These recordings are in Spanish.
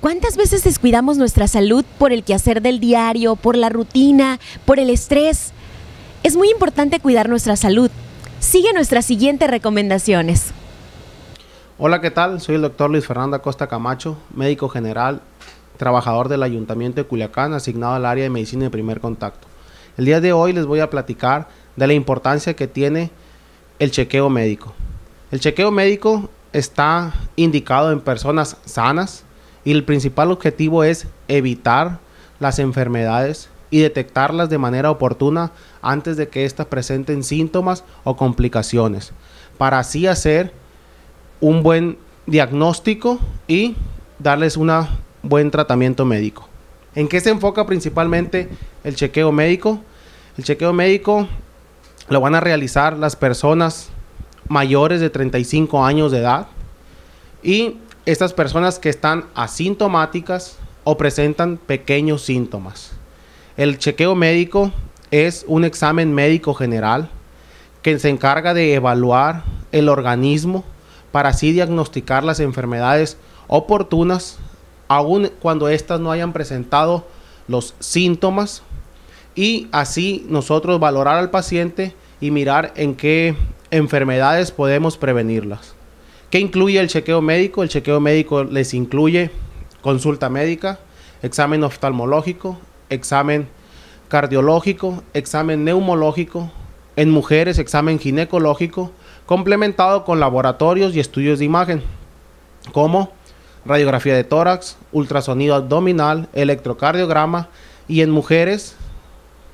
¿Cuántas veces descuidamos nuestra salud por el quehacer del diario, por la rutina, por el estrés? Es muy importante cuidar nuestra salud. Sigue nuestras siguientes recomendaciones. Hola, ¿qué tal? Soy el doctor Luis Fernando Acosta Camacho, médico general, trabajador del Ayuntamiento de Culiacán, asignado al área de medicina de primer contacto. El día de hoy les voy a platicar de la importancia que tiene el chequeo médico. El chequeo médico está indicado en personas sanas, y el principal objetivo es evitar las enfermedades y detectarlas de manera oportuna antes de que éstas presenten síntomas o complicaciones, para así hacer un buen diagnóstico y darles un buen tratamiento médico. ¿En qué se enfoca principalmente el chequeo médico? El chequeo médico lo van a realizar las personas mayores de 35 años de edad y estas personas que están asintomáticas o presentan pequeños síntomas. El chequeo médico es un examen médico general que se encarga de evaluar el organismo para así diagnosticar las enfermedades oportunas, aun cuando éstas no hayan presentado los síntomas, y así nosotros valorar al paciente y mirar en qué enfermedades podemos prevenirlas. ¿Qué incluye el chequeo médico? El chequeo médico les incluye consulta médica, examen oftalmológico, examen cardiológico, examen neumológico, en mujeres examen ginecológico, complementado con laboratorios y estudios de imagen, como radiografía de tórax, ultrasonido abdominal, electrocardiograma y en mujeres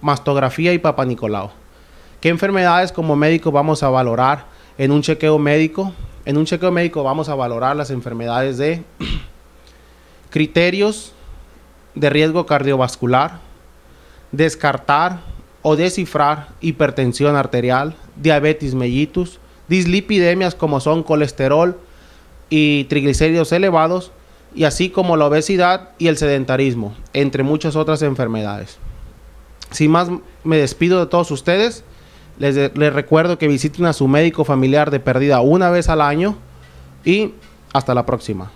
mastografía y papanicolao. ¿Qué enfermedades como médico vamos a valorar en un chequeo médico? En un chequeo médico vamos a valorar las enfermedades de criterios de riesgo cardiovascular, descartar o descifrar hipertensión arterial, diabetes mellitus, dislipidemias como son colesterol y triglicéridos elevados, y así como la obesidad y el sedentarismo, entre muchas otras enfermedades. Sin más, me despido de todos ustedes. Les, recuerdo que visiten a su médico familiar de perdida una vez al año y hasta la próxima.